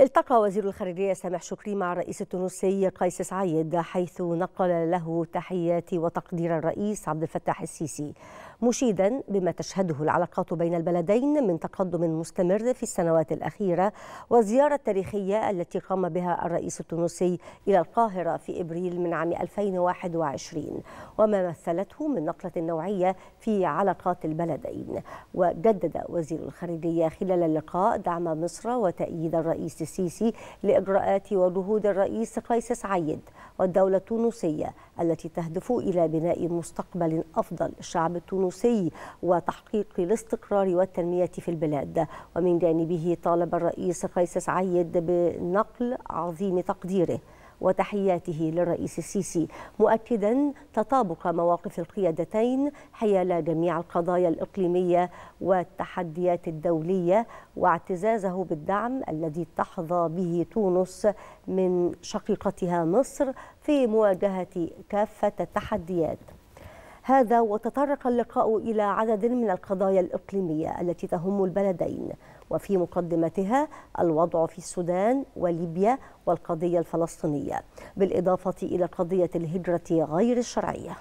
التقى وزير الخارجية سامح شكري مع الرئيس التونسي قيس سعيد حيث نقل له تحيات وتقدير الرئيس عبد الفتاح السيسي مشيدا بما تشهده العلاقات بين البلدين من تقدم مستمر في السنوات الأخيرة والزيارة التاريخية التي قام بها الرئيس التونسي إلى القاهرة في إبريل من عام 2021 وما مثلته من نقلة نوعية في علاقات البلدين وجدد وزير الخارجية خلال اللقاء دعم مصر وتأييد الرئيس السيسي لإجراءات وجهود الرئيس قيس سعيد والدولة التونسية التي تهدف إلى بناء مستقبل أفضل للشعب التونسي وتحقيق الاستقرار والتنمية في البلاد ومن جانبه طالب الرئيس قيس سعيد بنقل عظيم تقديره وتحياته للرئيس السيسي مؤكدا تطابق مواقف القيادتين حيال جميع القضايا الإقليمية والتحديات الدولية واعتزازه بالدعم الذي تحظى به تونس من شقيقتها مصر في مواجهة كافة التحديات هذا وتطرق اللقاء إلى عدد من القضايا الإقليمية التي تهم البلدين وفي مقدمتها الوضع في السودان وليبيا والقضية الفلسطينية بالإضافة إلى قضية الهجرة غير الشرعية